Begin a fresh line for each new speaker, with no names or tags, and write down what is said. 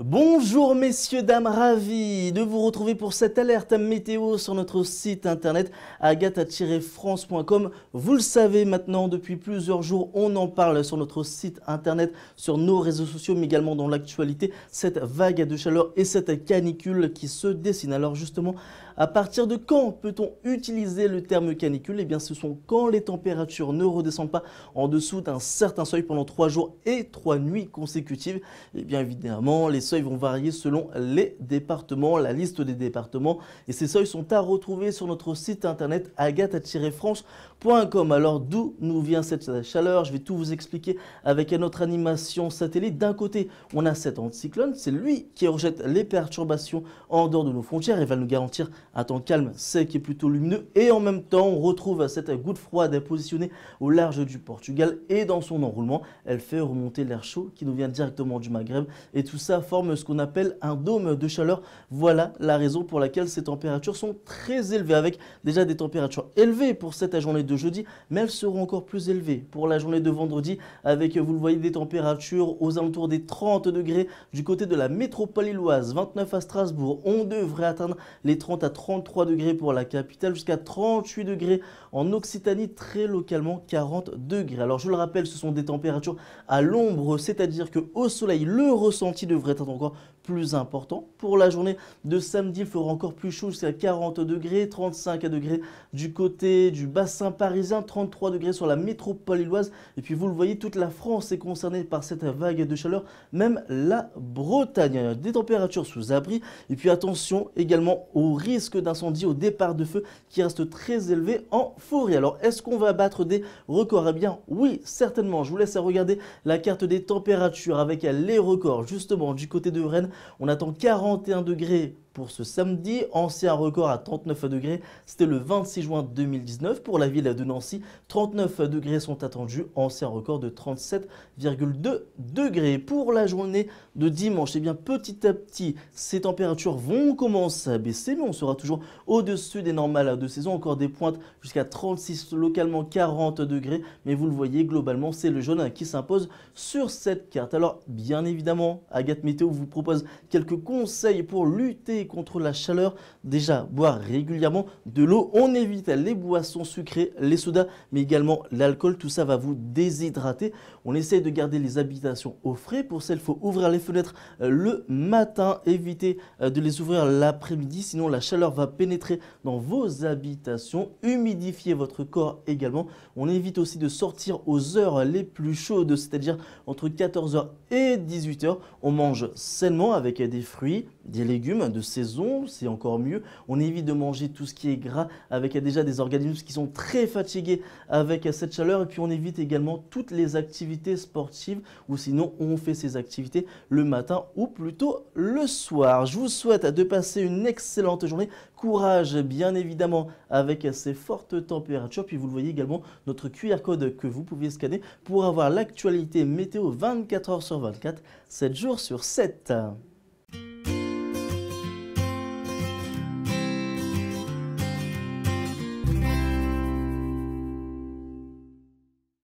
Bonjour messieurs, dames, ravi de vous retrouver pour cette alerte météo sur notre site internet agata francecom Vous le savez maintenant, depuis plusieurs jours, on en parle sur notre site internet, sur nos réseaux sociaux, mais également dans l'actualité, cette vague de chaleur et cette canicule qui se dessine. Alors justement, à partir de quand peut-on utiliser le terme canicule Eh bien, ce sont quand les températures ne redescendent pas en dessous d'un certain seuil pendant trois jours et trois nuits consécutives. Et eh bien évidemment, les seuils vont varier selon les départements, la liste des départements. Et ces seuils sont à retrouver sur notre site internet agathe franchecom Alors, d'où nous vient cette chaleur Je vais tout vous expliquer avec notre animation satellite. D'un côté, on a cet anticyclone, c'est lui qui rejette les perturbations en dehors de nos frontières et va nous garantir un temps calme, sec et plutôt lumineux. Et en même temps, on retrouve cette goutte froide positionnée au large du Portugal et dans son enroulement, elle fait remonter l'air chaud qui nous vient directement du Maghreb. Et tout ça forme ce qu'on appelle un dôme de chaleur. Voilà la raison pour laquelle ces températures sont très élevées, avec déjà des températures élevées pour cette journée de jeudi, mais elles seront encore plus élevées pour la journée de vendredi, avec, vous le voyez, des températures aux alentours des 30 degrés du côté de la métropole illoise, 29 à Strasbourg. On devrait atteindre les 30 à 30 33 degrés pour la capitale, jusqu'à 38 degrés en Occitanie, très localement 40 degrés. Alors je le rappelle, ce sont des températures à l'ombre, c'est-à-dire que au soleil, le ressenti devrait être encore plus important. Pour la journée de samedi, il fera encore plus chaud jusqu'à 40 degrés, 35 degrés du côté du bassin parisien, 33 degrés sur la métropole lilloise. Et puis vous le voyez, toute la France est concernée par cette vague de chaleur, même la Bretagne. Des températures sous abri. Et puis attention également au risque d'incendie, au départ de feu qui reste très élevé en forêt. Alors est-ce qu'on va battre des records Eh bien oui, certainement. Je vous laisse regarder la carte des températures avec les records justement du côté de Rennes on attend 41 degrés pour ce samedi. Ancien record à 39 degrés, c'était le 26 juin 2019 pour la ville de Nancy. 39 degrés sont attendus, ancien record de 37,2 degrés. Pour la journée de dimanche, et eh bien petit à petit, ces températures vont commencer à baisser, mais on sera toujours au-dessus des normales de saison. Encore des pointes jusqu'à 36, localement 40 degrés, mais vous le voyez, globalement, c'est le jaune qui s'impose sur cette carte. Alors, bien évidemment, Agathe Météo vous propose quelques conseils pour lutter contre la chaleur. Déjà, boire régulièrement de l'eau. On évite les boissons sucrées, les sodas, mais également l'alcool. Tout ça va vous déshydrater. On essaye de garder les habitations au frais. Pour ça, il faut ouvrir les fenêtres euh, le matin. Évitez euh, de les ouvrir l'après-midi, sinon la chaleur va pénétrer dans vos habitations. Humidifiez votre corps également. On évite aussi de sortir aux heures les plus chaudes, c'est-à-dire entre 14h et 18h. On mange sainement avec des fruits, des légumes de saison, c'est encore mieux. On évite de manger tout ce qui est gras avec déjà des organismes qui sont très fatigués avec cette chaleur. Et puis on évite également toutes les activités sportives ou sinon on fait ces activités le matin ou plutôt le soir. Je vous souhaite de passer une excellente journée. Courage bien évidemment avec ces fortes températures. Puis vous le voyez également, notre QR code que vous pouvez scanner pour avoir l'actualité météo 24 h sur 24, 7 jours sur 7.